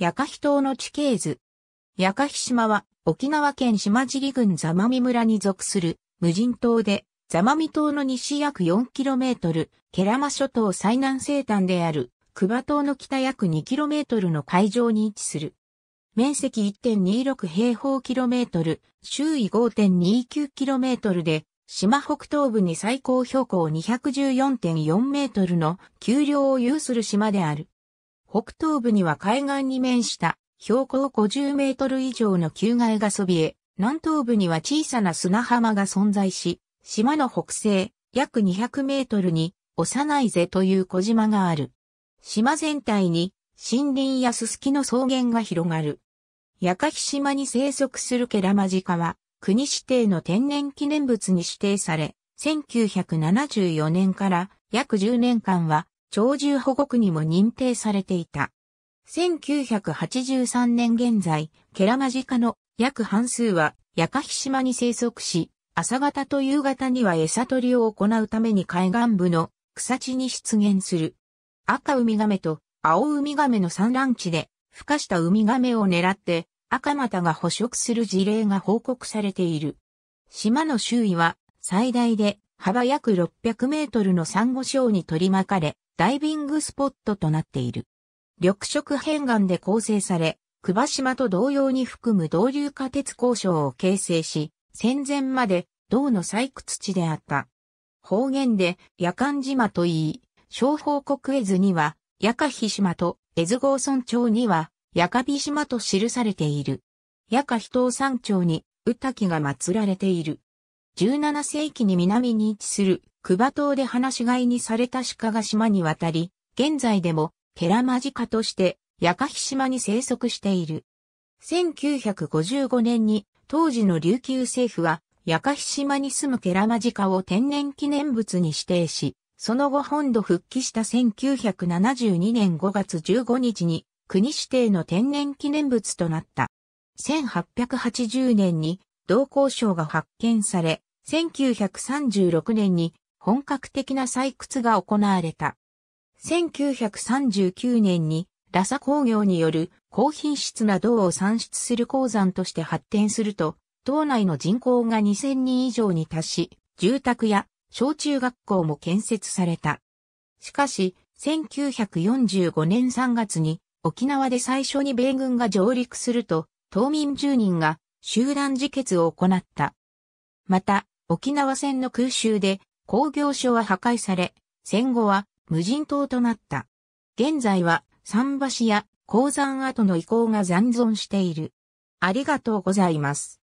ヤカヒ島の地形図。ヤカヒ島は沖縄県島尻郡座間味村に属する無人島で座間味島の西約 4km、ケラマ諸島最南西端であるクバ島の北約 2km の海上に位置する。面積1.26平方キロメートル、周囲5.29キロメートルで、島北東部に最高標高214.4メートルの丘陵を有する島である。北東部には海岸に面した標高50メートル以上の旧街がそびえ、南東部には小さな砂浜が存在し、島の北西約200メートルに幼いぜという小島がある。島全体に森林やススキの草原が広がる。ヤカヒ島に生息するケラマジカは、国指定の天然記念物に指定され、1974年から約10年間は鳥獣保護区にも認定されていた。1983年現在、ケラマジカの約半数はヤカヒ島に生息し、朝方と夕方には餌取りを行うために海岸部の草地に出現する。赤ウミガメと青ウミガメの産卵地で、孵化したウミガメを狙って赤股が捕食する事例が報告されている。島の周囲は最大で幅約600メートルの珊瑚礁に取り巻かれ、ダイビングスポットとなっている。緑色片岩で構成され、久場島と同様に含む導流化鉄交渉を形成し、戦前まで銅の採掘地であった。方言で夜間島と言い、小報国絵図には、夜間島と絵図郷村町には、夜間比島と記されている。夜間島山町に、宇滝が祀られている。17世紀に南に位置するクバ島で放し飼いにされた鹿が島に渡り、現在でもケラマジカとしてヤカヒ島に生息している。1955年に当時の琉球政府はヤカヒ島に住むケラマジカを天然記念物に指定し、その後本土復帰した1972年5月15日に国指定の天然記念物となった。1880年に同行省が発見され、1936年に本格的な採掘が行われた。1939年にラサ工業による高品質な銅を産出する鉱山として発展すると、島内の人口が2000人以上に達し、住宅や小中学校も建設された。しかし、1945年3月に沖縄で最初に米軍が上陸すると、島民10人が集団自決を行った。また、沖縄戦の空襲で工業所は破壊され、戦後は無人島となった。現在は桟橋や鉱山跡の遺構が残存している。ありがとうございます。